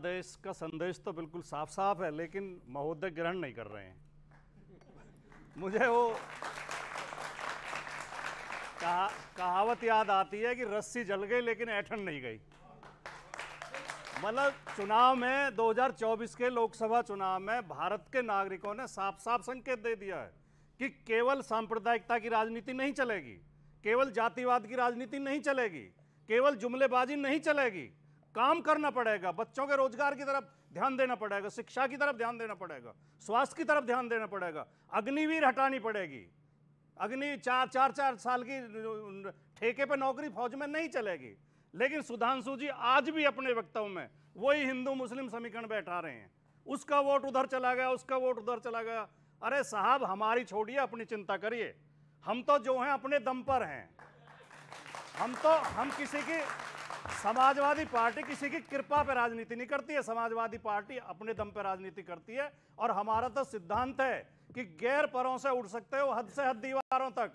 आदेश का संदेश तो बिल्कुल साफ साफ है लेकिन महोदय ग्रहण नहीं कर रहे हैं मुझे वो कहा, कहावत याद आती है कि रस्सी जल गई लेकिन ऐठन नहीं गई मतलब चुनाव में 2024 के लोकसभा चुनाव में भारत के नागरिकों ने साफ साफ संकेत दे दिया है कि केवल सांप्रदायिकता की राजनीति नहीं चलेगी केवल जातिवाद की राजनीति नहीं चलेगी केवल जुमलेबाजी नहीं चलेगी काम करना पड़ेगा बच्चों के रोजगार की तरफ ध्यान देना पड़ेगा शिक्षा की तरफ ध्यान देना पड़ेगा स्वास्थ्य की तरफ ध्यान देना पड़ेगा अग्निवीर हटानी पड़ेगी अग्नि चार चार चार साल की ठेके पर नौकरी फौज में नहीं चलेगी लेकिन सुधांशु जी आज भी अपने वक्तव्य में वही हिंदू मुस्लिम समीकरण बैठा रहे हैं उसका वोट उधर चला गया उसका वोट उधर चला गया अरे साहब हमारी छोड़िए अपनी चिंता करिए हम तो जो हैं अपने दम पर हैं हम तो हम किसी की समाजवादी पार्टी किसी की कृपा पे राजनीति नहीं करती है समाजवादी पार्टी अपने दम पे राजनीति करती है और हमारा तो सिद्धांत है कि गैर परों से उड़ सकते हो हद से हद दीवारों तक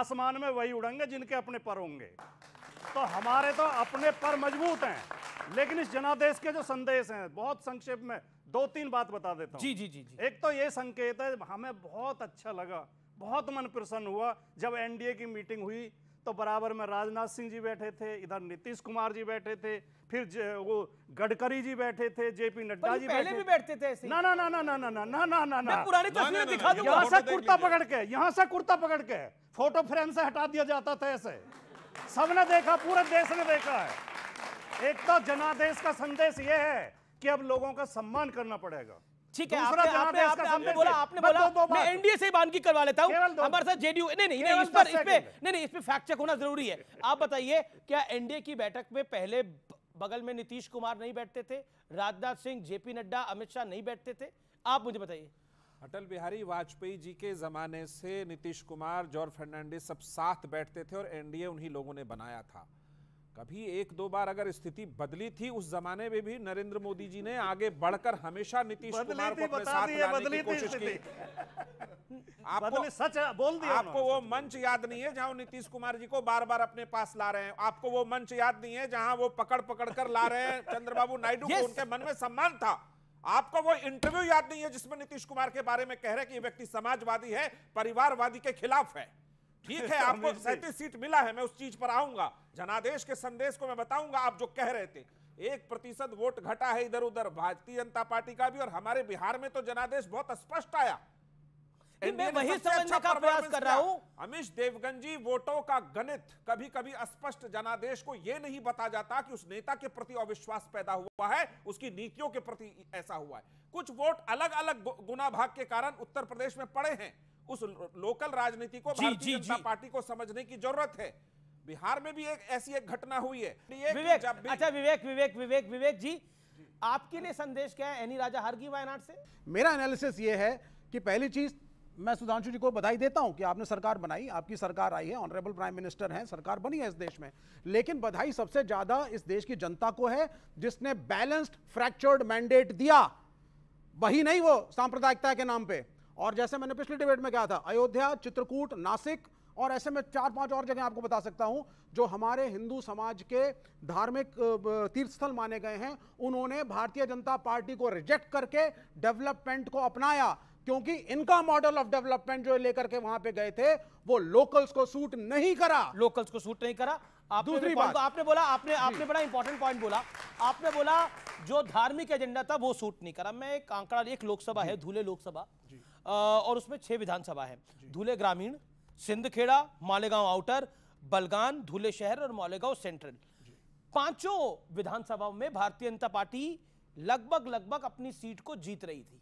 आसमान में वही उड़ेंगे जिनके अपने पर होंगे तो हमारे तो अपने पर मजबूत हैं लेकिन इस जनादेश के जो संदेश हैं बहुत संक्षेप में दो तीन बात बता देता हूँ जी जी जी एक तो ये संकेत है हमें बहुत अच्छा लगा बहुत मन प्रसन्न हुआ जब एनडीए की मीटिंग हुई तो बराबर में राजनाथ सिंह जी बैठे थे इधर नीतीश कुमार जी बैठे थे फिर वो गडकरी जी बैठे थे जेपी नड्डा जी पहले भी बैठते थे ऐसे ना ना ना ना ना ना ना ना ना ना पुरानी तस्वीरें दिखा दूंगा यहाँ से कुर्ता पकड़ के यहाँ से कुर्ता पकड़ के फोटो फ्रेम से हटा दिया जाता था ऐसे सबने देखा पूरे देश ने देखा है एक तो जनादेश का संदेश यह है कि अब लोगों का सम्मान करना पड़ेगा ठीक है आपने आपने आपने, आपने बोला आपने बोला मैं एनडीए से ही की करवा लेता हूं हमारे साथ जेडीयू नहीं नहीं नहीं इस पर इस पे नहीं नहीं इस पे फैक्ट चेक होना जरूरी है आप बताइए क्या एनडीए की बैठक में पहले बगल में नीतीश कुमार नहीं बैठते थे राजनाथ सिंह जेपी नड्डा अमित शाह नहीं बैठते थे आप मुझे बताइए अटल बिहारी वाजपेयी जी के जमाने से नीतीश कुमार जॉर्ज फर्नांडिस सब साथ बैठते थे और एनडीए उन्हीं लोगों ने बनाया था कभी एक दो बार अगर स्थिति बदली थी उस जमाने में भी नरेंद्र मोदी जी ने आगे बढ़कर हमेशा नीतीश कुमार को अपने साथ लाने की कोशिश की आपको सच बोल दिया आपको वो मंच याद नहीं है जहां नीतीश कुमार जी को बार बार अपने पास ला रहे हैं आपको वो मंच याद नहीं है जहां वो पकड़ पकड़ कर ला रहे हैं चंद्रबाबू नायडू को उनके मन में सम्मान था आपको वो इंटरव्यू याद नहीं है जिसमें नीतीश कुमार के बारे में कह रहे कि ये व्यक्ति समाजवादी है परिवारवादी के खिलाफ है ठीक है आपको सैंतीस सीट मिला है मैं उस चीज पर आऊंगा जनादेश के संदेश को मैं बताऊंगा आप जो कह रहे थे एक प्रतिशत वोट घटा है इधर उधर भारतीय जनता पार्टी का भी और हमारे बिहार में तो जनादेश बहुत स्पष्ट आया मैं वही समझने का प्रयास कर रहा हूं देवगन देवगंजी वोटों का गणित कभी कभी स्पष्ट जनादेश को यह नहीं बता जाता कि उस नेता के प्रति अविश्वास पैदा हुआ है उसकी नीतियों के प्रति ऐसा हुआ है कुछ वोट अलग अलग गुना भाग के कारण उत्तर प्रदेश में पड़े हैं उस लोकल राजनीति को भारतीय जनता पार्टी को समझने की जरूरत है बिहार में भी एक ऐसी एक घटना हुई है विवेक अच्छा विवेक विवेक विवेक विवेक जी आपके लिए संदेश क्या है एनी राजा हरगी वायनाड से मेरा एनालिसिस ये है कि पहली चीज मैं सुधांशु जी को बधाई देता हूं कि आपने सरकार बनाई आपकी सरकार आई है ऑनरेबल प्राइम मिनिस्टर हैं सरकार बनी है इस देश में लेकिन बधाई सबसे ज्यादा इस देश की जनता को है जिसने बैलेंस्ड फ्रैक्चर्ड मैंडेट दिया वही नहीं वो सांप्रदायिकता के नाम पर और जैसे मैंने पिछले डिबेट में कहा था अयोध्या चित्रकूट नासिक और ऐसे में चार पांच और जगह आपको बता सकता हूं जो हमारे हिंदू समाज के धार्मिक तीर्थस्थल माने गए हैं उन्होंने भारतीय जनता पार्टी को रिजेक्ट करके डेवलपमेंट को अपनाया क्योंकि इनका मॉडल ऑफ डेवलपमेंट जो लेकर के वहां पे गए थे वो लोकल्स को सूट नहीं करा लोकल्स को सूट नहीं करा आपने दूसरी बात आपने बोला आपने आपने बड़ा इंपॉर्टेंट पॉइंट बोला आपने बोला जो धार्मिक एजेंडा था वो सूट नहीं करा मैं एक आंकड़ा एक लोकसभा है धूले लोकसभा और उसमें छह विधानसभा है धूले ग्रामीण सिंधखेड़ा मालेगांव आउटर बलगान धूले शहर और मालेगांव सेंट्रल पांचों विधानसभाओं में भारतीय जनता पार्टी लगभग लगभग अपनी सीट को जीत रही थी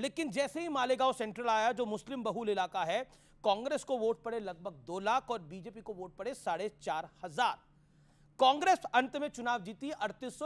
लेकिन जैसे ही मालेगांव सेंट्रल आया जो मुस्लिम बहुल इलाका है कांग्रेस को वोट पड़े लगभग दो लाख और बीजेपी को वोट पड़े साढ़े चार हजार कांग्रेस अंत में चुनाव जीती अड़तीस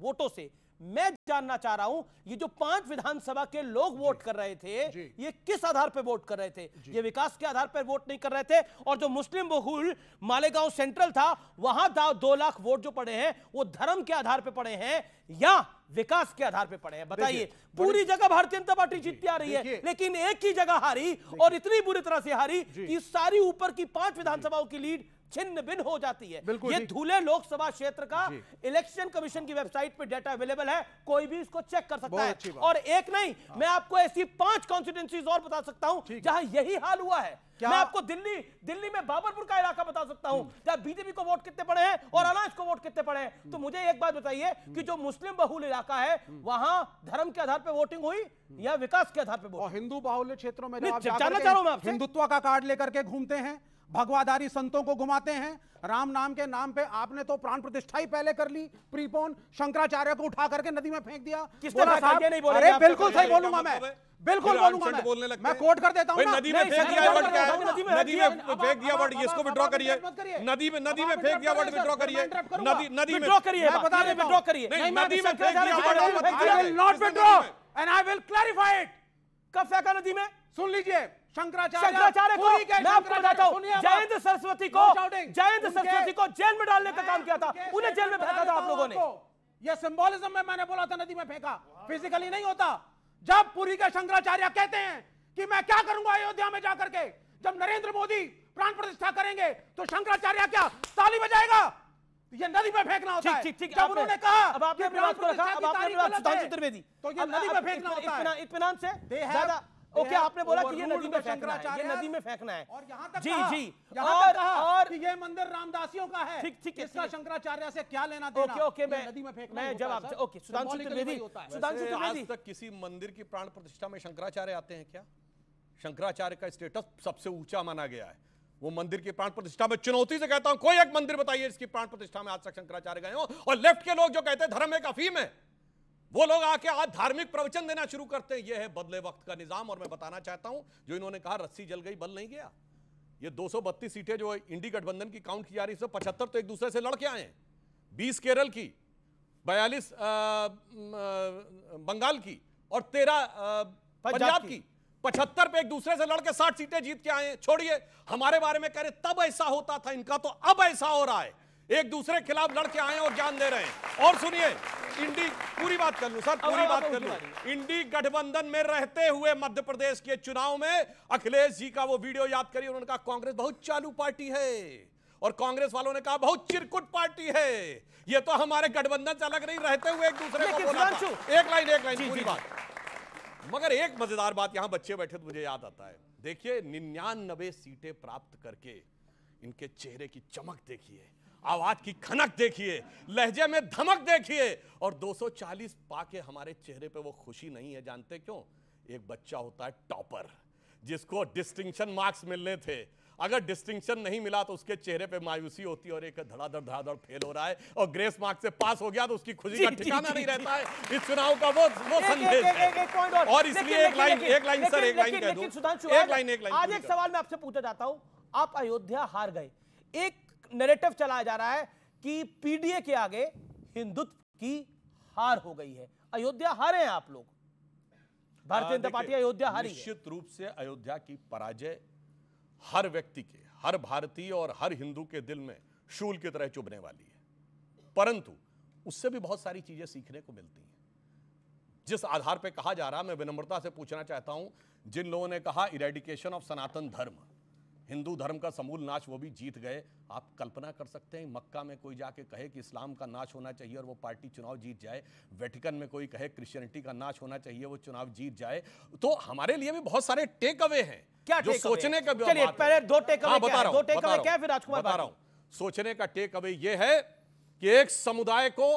वोटों से मैं जानना चाह रहा हूं ये जो पांच विधानसभा के लोग वोट कर रहे थे ये किस आधार पर वोट कर रहे थे ये विकास के आधार पर वोट नहीं कर रहे थे और जो मुस्लिम बहुल मालेगांव सेंट्रल था वहां दो लाख वोट जो पड़े हैं वो धर्म के आधार पर पड़े हैं या विकास के आधार पर पड़े हैं बताइए पूरी जगह भारतीय जनता पार्टी जीतती आ रही है लेकिन एक ही जगह हारी और इतनी बुरी तरह से हारी कि सारी ऊपर की पांच विधानसभाओं की लीड छिन्न भिन्न हो जाती है ये धूले लोकसभा क्षेत्र का इलेक्शन कमीशन की वेबसाइट पे डेटा अवेलेबल है कोई भी इसको चेक कर सकता है और एक नहीं हाँ। मैं आपको ऐसी पांच कॉन्स्टिट्यूंसीज और बता सकता हूं जहां यही हाल हुआ है क्या? मैं आपको दिल्ली दिल्ली में बाबरपुर का इलाका बता सकता हूं हम्म। जहां बीजेपी को वोट कितने पड़े हैं और हम्म। अनाज को वोट कितने पड़े हैं हम्म। तो मुझे एक बात बताइए कि जो मुस्लिम बहुल इलाका है वहां धर्म के आधार पर वोटिंग हुई या विकास के आधार पर हिंदू बाहुल्य क्षेत्रों में हिंदुत्व का कार्ड लेकर के घूमते हैं भगवाधारी संतों को घुमाते हैं राम नाम के नाम पे आपने तो प्राण प्रतिष्ठा ही पहले कर ली प्रीपोन शंकराचार्य को उठा करके नदी में फेंक दिया किस किसने नहीं बोला अरे बिल्कुल सही बोलूंगा मतलब मैं बिल्कुल बोलूंगा मैं बोलने मैं कोट कर देता हूँ नदी में फेंक दिया वर्ड क्या है नदी में फेंक दिया वर्ड इसको विड्रॉ करिए नदी में नदी में फेंक दिया वर्ड विड्रॉ करिए नदी नदी में विड्रॉ करिए बता रहे विड्रॉ करिए नदी में फेंक दिया word I will not withdraw and I will clarify it कब फेंका नदी में सुन लीजिए शंकराचार्य सरस्वती को जयंत सरस्वती को जेल में डालने का काम किया था उन्हें जेल में फेंका था आप लोगों ने यह सिंबोलिज्म में मैंने बोला था नदी में फेंका फिजिकली नहीं होता जब के शंकराचार्य कहते हैं कि मैं क्या करूंगा अयोध्या में जाकर के जब नरेंद्र मोदी प्राण प्रतिष्ठा करेंगे तो शंकराचार्य क्या ताली बजाएगा ये नदी में फेंकना होता है ठीक ठीक जब उन्होंने कहा अब आपने बात को रखा अब आपने बात सुधांशु त्रिवेदी तो ये नदी में फेंकना होता है इत्मीनान से ज्यादा ओके आपने बोला कि ये नदी में तो फेंकना है ये नदी में फेंकना है और यहाँ तक जी जी और और ये मंदिर रामदासियों का है ठीक ठीक इसका शंकराचार्य से क्या लेना देना ओके ओके मैं नदी में फेंकना मैं जवाब ओके सुधांशु त्रिवेदी सुधांशु त्रिवेदी आज तक किसी मंदिर की प्राण प्रतिष्ठा में शंकराचार्य आते हैं क्या शंकराचार्य का स्टेटस सबसे ऊंचा माना गया है वो मंदिर की प्राण प्रतिष्ठा में चुनौती से कहता हूं कोई एक मंदिर बताइए इसकी प्राण प्रतिष्ठा में आज तक शंकराचार्य गए हो और लेफ्ट के लोग जो कहते हैं धर्म एक अफीम है वो लोग आके आज धार्मिक प्रवचन देना शुरू करते हैं ये है बदले वक्त का निजाम और मैं बताना चाहता हूं जो इन्होंने कहा रस्सी जल गई बल नहीं गया ये 232 सीटें जो इंडी गठबंधन की काउंट की जा रही है पचहत्तर तो एक दूसरे से लड़के आए हैं बीस केरल की बयालीस बंगाल की और तेरह पंजाब की पचहत्तर पे एक दूसरे से लड़के साठ सीटें जीत के आए छोड़िए हमारे बारे में कह रहे तब ऐसा होता था इनका तो अब ऐसा हो रहा है एक दूसरे के खिलाफ लड़के आए और ज्ञान दे रहे हैं और सुनिए इंडी पूरी बात कर लू सर पूरी बात कर लू इंडी गठबंधन में रहते हुए मध्य प्रदेश के चुनाव में अखिलेश जी का वो वीडियो याद करिए उन्होंने कहा कांग्रेस बहुत चालू पार्टी है और कांग्रेस वालों ने कहा बहुत चिरकुट पार्टी है ये तो हमारे गठबंधन से अलग नहीं रहते हुए एक दूसरे को बोला एक लाइन एक लाइन पूरी बात मगर एक मजेदार बात यहां बच्चे बैठे तो मुझे याद आता है देखिए निन्यानबे सीटें प्राप्त करके इनके चेहरे की चमक देखिए आवाज की खनक देखिए लहजे में धमक देखिए और 240 पाके हमारे चेहरे पे वो खुशी नहीं है जानते क्यों एक बच्चा होता है टॉपर जिसको डिस्टिंक्शन मार्क्स मिलने थे अगर डिस्टिंक्शन नहीं मिला तो उसके चेहरे पे मायूसी होती है और एक धड़ाधड़ धड़ाधड़ फेल हो रहा है और ग्रेस मार्क से पास हो गया तो उसकी खुशी का ठिकाना नहीं रहता है इस चुनाव का वो वो संदेश और इसलिए एक लाइन एक लाइन सर एक लाइन कह दूं एक लाइन एक लाइन आज एक सवाल मैं आपसे पूछना चाहता हूं आप अयोध्या हार गए एक नैरेटिव चलाया जा रहा है कि पीडीए के आगे हिंदुत्व की हार हो गई है अयोध्या हारे हैं आप लोग भारतीय हाँ, जनता पार्टी अयोध्या हारी निश्चित रूप से अयोध्या की पराजय हर व्यक्ति के हर भारतीय और हर हिंदू के दिल में शूल की तरह चुभने वाली है परंतु उससे भी बहुत सारी चीजें सीखने को मिलती हैं जिस आधार पर कहा जा रहा मैं विनम्रता से पूछना चाहता हूं जिन लोगों ने कहा इरेडिकेशन ऑफ सनातन धर्म हिंदू धर्म का समूल नाश वो भी जीत गए आप कल्पना कर सकते हैं मक्का में कोई जाके कहे कि इस्लाम का नाश होना चाहिए और वो पार्टी चुनाव जीत जाए वेटिकन में कोई कहे क्रिश्चियनिटी का नाश होना चाहिए वो चुनाव जीत जाए तो हमारे लिए भी बहुत सारे टेक अवे हैं क्या जो सोचने का चलिए पहले दो टेक हाँ, अवे बता रहा हूं दो टेक अवे क्या फिर राजकुमार बता रहा हूं सोचने का टेक अवे ये है कि एक समुदाय को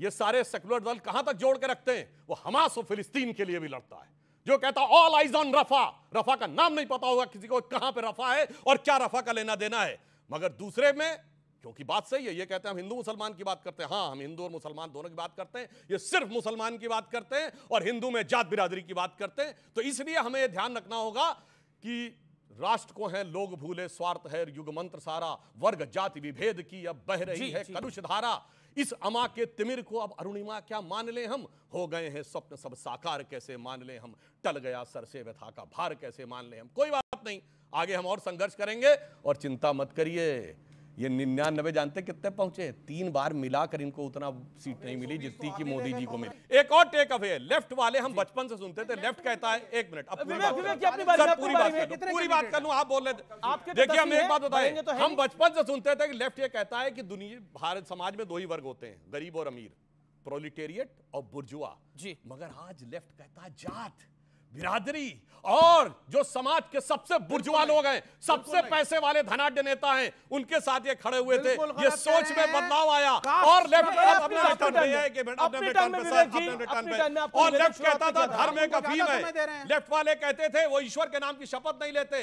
ये सारे सेकुलर दल कहां तक जोड़ के रखते हैं वो हमास और फिलिस्तीन के लिए भी लड़ता है जो कहता all eyes on Rafah Rafah का नाम नहीं पता होगा किसी को कहां पे रफा है और क्या रफा का लेना देना है मगर दूसरे में क्योंकि बात सही है ये कहते हैं हम हिंदू मुसलमान की बात करते हैं हाँ हम हिंदू और मुसलमान दोनों की बात करते हैं ये सिर्फ मुसलमान की बात करते हैं और हिंदू में जात बिरादरी की बात करते हैं तो इसलिए हमें यह ध्यान रखना होगा कि राष्ट्र को है लोग भूले स्वार्थ है युग मंत्र सारा वर्ग जाति विभेद की अब बह रही जी, है कलुष धारा इस अमा के तिमिर को अब अरुणिमा क्या मान लें हम हो गए हैं स्वप्न सब साकार कैसे मान लें हम टल गया सर से व्यथा का भार कैसे मान लें हम कोई बात नहीं आगे हम और संघर्ष करेंगे और चिंता मत करिए ये निन्यानबे जानते कितने पहुंचे तीन बार मिलाकर इनको उतना सीट नहीं मिली जितनी की मोदी जी को मिली एक और टेक अवे लेफ्ट वाले हम बचपन से सुनते थे लेफ्ट कहता है एक मिनट अब पूरी बात पूरी बात कर लू आप बोल रहे तो देखिए हम एक बात बताए तो हम बचपन से सुनते थे कि लेफ्ट ये कहता है कि दुनिया भारत समाज में दो ही वर्ग होते हैं गरीब और अमीर प्रोलिटेरियट और बुर्जुआ जी मगर आज लेफ्ट कहता है जात बिरादरी और जो समाज के सबसे बुर्जुआ लोग हैं सबसे पैसे वाले धनाढ़ नेता हैं उनके साथ ये खड़े हुए थे ये सोच में बदलाव आया और लेफ्ट अपना अपने रिटर्न पे और लेफ्ट कहता था धर्म एक अफीम है लेफ्ट वाले कहते थे वो ईश्वर के नाम की शपथ नहीं लेते